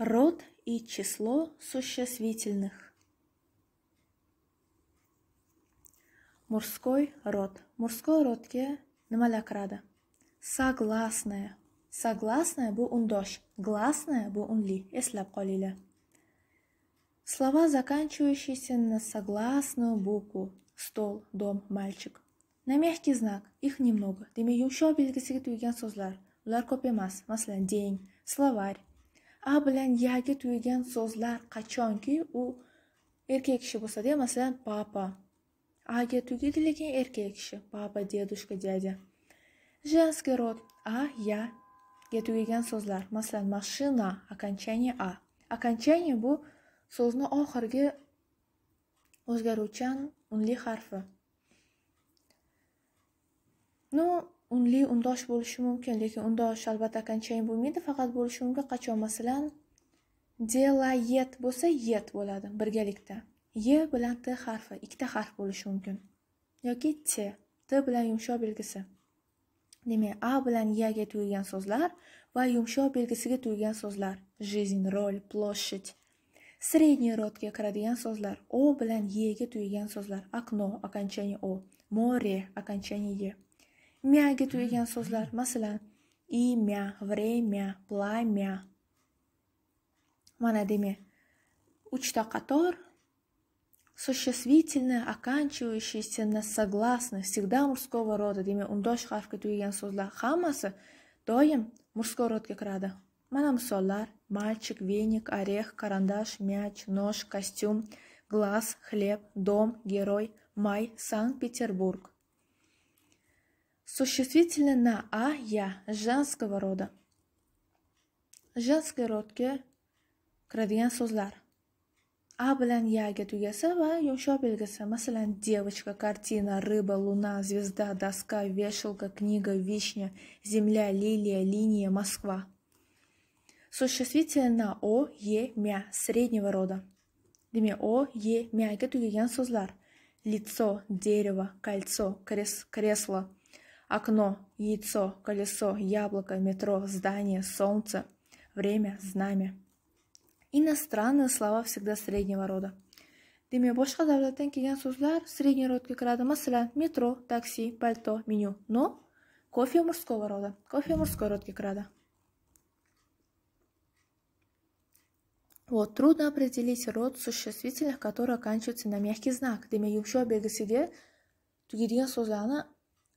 Род и число существительных. Мужской род. Мужской родге nimalar kiradi? Согласная. Согласная bu undosh, гласная bu unli. Если qolinglar. Слова, заканчивающиеся на согласную букву. Стол, дом, мальчик. На мягкий знак. Их немного. Demak, yumshoq belgisiga tugagan so'zlar. Ular ko'p emas. день, словарь, a bilan yagi tugagan so'zlar qachonki u erkak kishi bo'lsada masalan papa aga tugaydi lekin erkak kishi papa dedushka дядя женский род a я ga tugagan so'zlar masalan mashina окончание a окончание bu so'zni oxirgi o'zgaruvchan unli harfi ну unli undosh bo'lishi mumkin lekin undosh albatta окончание bo'lmaydi faqat bo'lishi mumkin qachon masalan делает bo'lsa yet bo'ladi birgalikda ye bilan t harfi ikkita harf bo'lishi mumkin yoki t t bilan yumshoq belgisi demak a bilan yaga tugagan so'zlar va yumshoq belgisiga tugagan so'zlar жизнь роль площадь средний родga kiradigan so'zlar o bilan yega tugagan so'zlar окно окончание о море окончание е miyaga tugagan hm. so'zlar masalan имя время пламя мана деме учта қатор существительное, оканчивающееся на согласных, всегда мужского рода. Demak, undosh harfga tugagan so'zlar hammasi доим мужской родga kiradi. мана misollar: мальчик, веник, орех, карандаш, мяч, нож, костюм, глаз, хлеб, дом, герой, май, Санкт-Петербург. Существительное на «а» – «я» женского рода. Женский родga kiradigan so'zlar. A bilan yaga tugasa va yo'sha belgisi, masalan, девочка, картина, рыба, луна, звезда, доска, вешалка, книга, вишня, земля, лилия, линия, Москва. Существительное на о, е, мя среднего рода. Demak, o, e, miyaga tugagan so'zlar. Лицо, дерево, кольцо, крес, кресло – Окно, яйцо, колесо, яблоко, метро, здание, солнце, время, знамя. Иностранные слова всегда среднего рода. Демек, бошқа davlatdan kelgan so'zlar средний родga kiradi. Masalan, метро, такси, пальто, меню. Но кофе мужского рода. Кофе мужской родga kiradi. Вот, трудно определить род существительных, которые оканчиваются на мягкий знак. Демек, yumshoq belgisida tugaydigan so'zlarni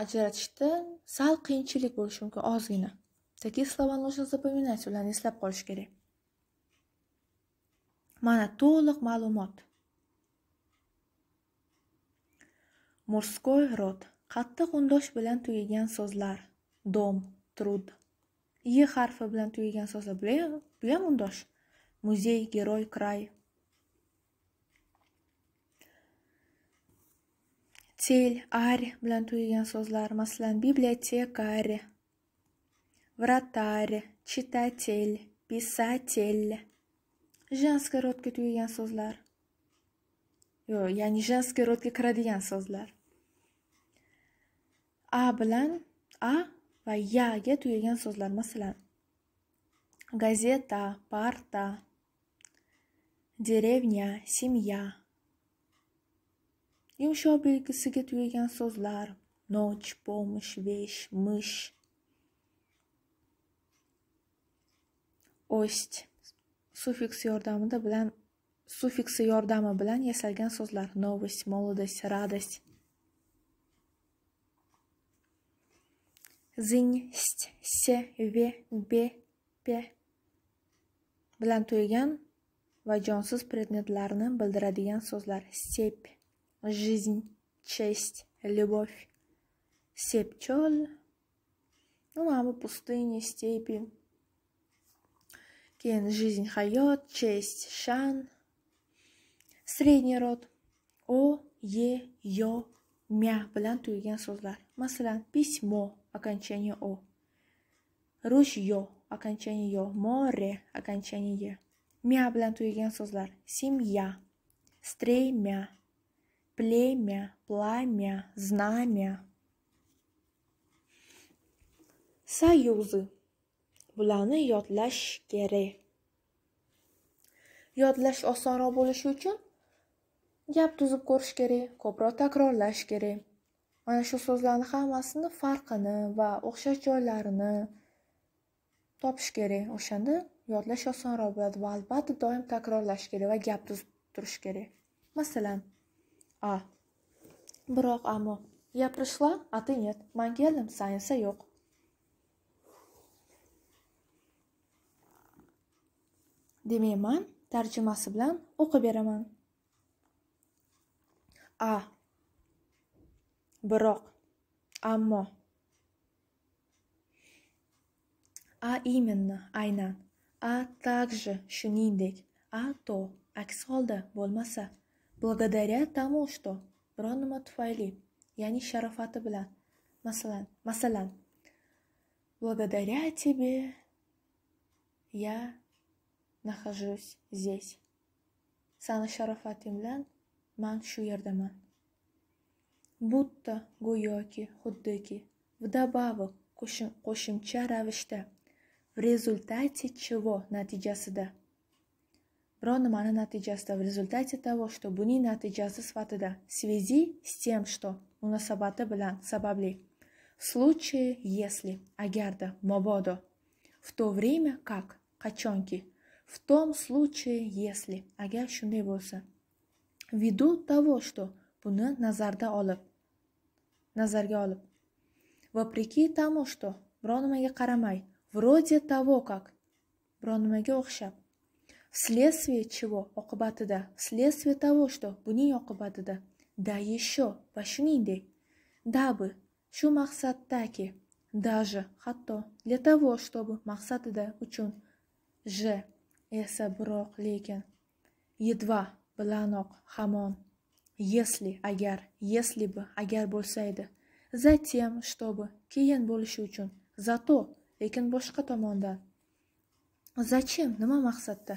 ajratishda sal qiyinchilik bo'lishi mumkin ozgina такие слова нужно запоминать ularni eslab qolish kerak mana to'liq ma'lumot мужской род qattiq undosh bilan tugagan so'zlar dom trud y harfi bilan tugagan so'zlar bu ham undosh muzey geroy kray сел ar, билан туйgan so'zlar masalan bibliotekarь vratar, çitatel, pisatel женский rodga tugagan so'zlar yo'q ya'ni женский rodga kiradigan so'zlar a bilan a va yaga tugagan so'zlar masalan gazeta parta деревня simya. yumshoq belgisiga tugagan so'zlar noch помощь vesh мышь oсть suffiks yordamida bilan suffiksi yordami bilan yasalgan so'zlar новость молодость радость zing st se ve be pe bilan to'ygan va jonsiz predmetlarni bildiradigan so'zlar step жизнь, честь, любовь. Все пчелы, ну, мама, пустыни, степи. Кен, жизнь, хайот, честь, шан. Средний род. О, е, йо, мя. Билан туйген so'zlar. Masalan, письмо, окончание о. Ружье, окончание ё. Море, окончание е. Мя билан туйген so'zlar. Семья, стремя, племя, пламя, знамя. Союзы. Буланы ядлаш кере. Ядлаш осанра болешу чун? Яб тузып корш кере, кобра такрарлаш кере. Мана шу созлан хамасыны фарқыны ва оқша чойларыны топш кере. Ошанды ядлаш осанра болады ва албаты даим такрарлаш кере ва яб тузып турш кере. Масалан. а Бирок аммо я пришла а ты нет mangeldim сайнса esa Демейман, demayman tarjimasi bilan o'qib beraman a biroq ammo a именно aynan a также shuningdek a to aks holda bo'lmasa благодаря тому, что бронома твайли, яни шарафати билан масалан, масалан, благодаря тебе я нахожусь здесь. Сана шарафат билан ман шу ярдаман. Будто гуёки, худыки, вдобавок, кушим, кушим чаравишта, в результате чего, натижасида biror nimani natijasida в результате того, что buning natijasi sifatida в связи с тем, что munosabati bilan sababli в случае, если, agarda, mobodo в то время как, qachonki в том случае, если, agar shunday bo'lsa ввиду того, что buni nazarda olib nazarga olib вопреки тому, что biror nimaga qaramay вроде того, как biror nimaga o'xshab вследствие чего oqibatida вследствие того что бунинг оқибатида да еще va shuningdek дабы shu maqsaddagi даже hatto для того чтобы maqsadida uchun же esa biroq lekin едва bilanoq hamon если agar если бы agar bo'lsa edi затем чтобы keyin bo'lishi uchun зато lekin boshqa tomondan зачем nima maqsadda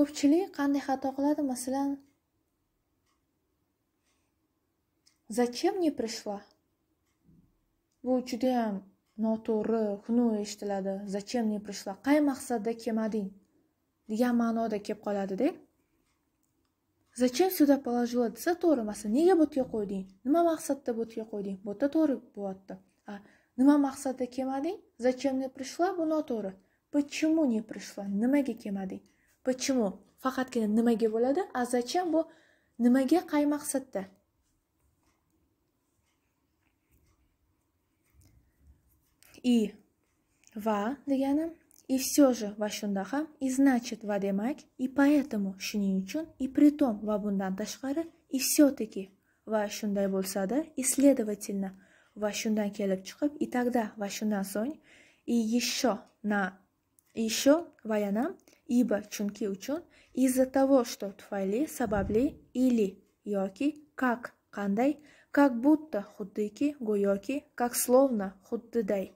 ko'pchilik qanday xato qiladi masalan зачем не пришла bu judayam noto'g'ri xunuk eshitiladi зачем не пришла qay maqsadda kelmading degan ma'noda kelib qoladida зачем сюда положила desa to'g'ri masalan nega bu yerga qo'yding nima maqsadda bu yerga qo'yding bu yerda to'g'ri bo'lyapti nima maqsadda kelmading зачем не пришла bu noto'g'ri почему не пришла nimaga kelmading почему faqatgina nimaga bo'ladi a зачем bu nimaga qay maqsadda и va degani и все же va shunda ham и значит va demak и поэтому shuning uchun и pritom va bundan tashqari и все таки va shunday bo'lsada и следовательно va shundan kelib chiqib и тогда va shundan so'ng и еще на еще va yana Ибо chunki uchun из-за того, что tufayli sababli или yoki как qanday как будто xuddiki go'yoki как словно xuddiday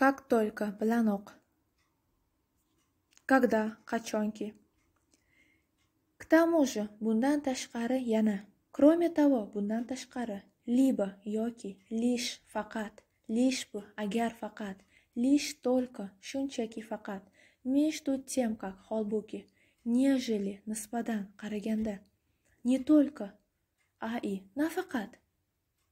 как только bilanoq когда qachonki к тому же bundan tashqari yana кроме того bundan tashqari либо yoki лишь faqat лишь бы agar faqat лишь только, shunchaki факат, между тем как, holbuki, нежели, nisbatan, qaraganda, не только, а и нафакат,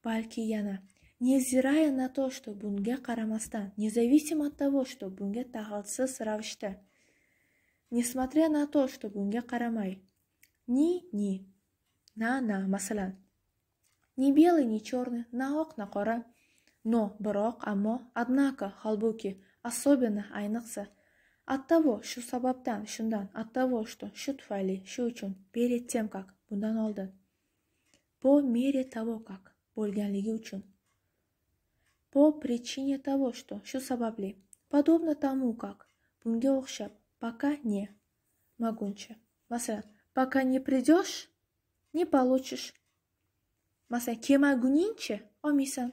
balki yana, невзирая на то, что bunga qaramasdan, независимо от того, что бунге тағылсыз равишда, несмотря на то, что бунге qaramay, ни ни, на на, масалан, ни белый, ни черный, на окна кора – но, biroq, ammo, однако, holbuki, особенно, ayniqsa, от того, shu sababdan, shundan, от того, что, shu tufayli, shu uchun, перед тем как, bundan oldin. По мере того как, bo'lganligi uchun. По причине того, что, shu sababli, подобно тому как, bunga o'xshab, пока не, maguncha. Masalan, пока не придешь, не получишь. Masalan, kelmaguningcha olmaysan.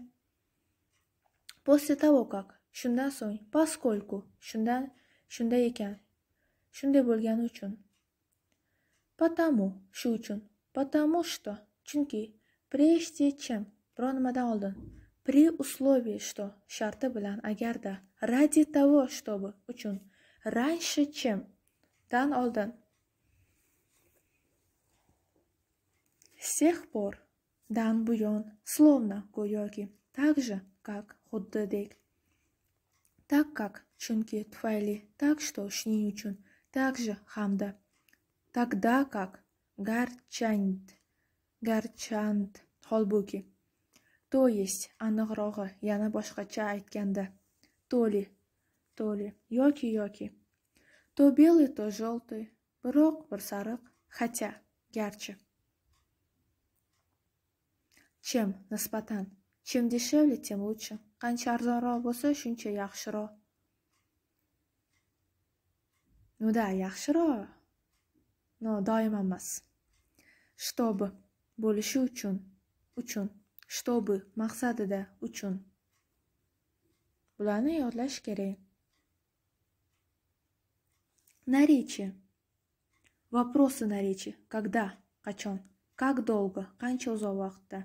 После того как, shundan so'ng, поскольку, shundan shunday ekan. Shunday bo'lgani uchun. Потому, shu uchun. Потому что, chunki, прежде чем, biror nimadan oldin. При условии что, sharti bilan agarda. Ради того, чтобы, uchun. Раньше чем, dan oldin. С тех пор, дан буйон, словно, go'yoki, так же, как. xuddidek так как chunki tufayli так что shuning uchun также hamda тогда как garchand garchand holbuki то есть aniqrog'i yana boshqacha aytganda то ли то ли yoki yoki то белый то желтый biroq bir sariq хотя garchi чем nisbatan Чем дешевле, тем лучше. Қанша арзанроқ бўлса, шунча яхшироқ. Ну да, яхшироқ. Но доим эмас. Чтобы бўлиши учун. Учун. Чтобы мақсадида учун. Буларни ёдлаш керак. Наречи. Вопросы наречи. Когда? Качон? Как долго? Канча узо вақтда?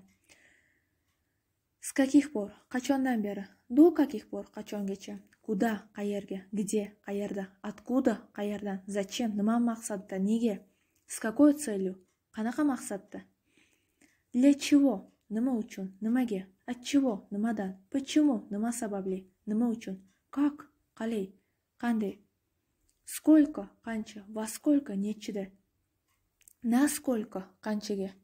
С каких пор? Качондан бери? До каких пор? Качонгеча? Куда? Каерге? Где? Каерда? Откуда? Каердан? Зачем? Нима мақсатта? Неге? С какой целью? Канаха мақсатта? Для чего? Нима учун? Нимаге? чего Нимадан? Почему? Нима сабабли? Нима учун? Как? Калей? Кандей? Сколько? Канча? Во сколько? Нечеде? Насколько? Канчеге? Канчеге?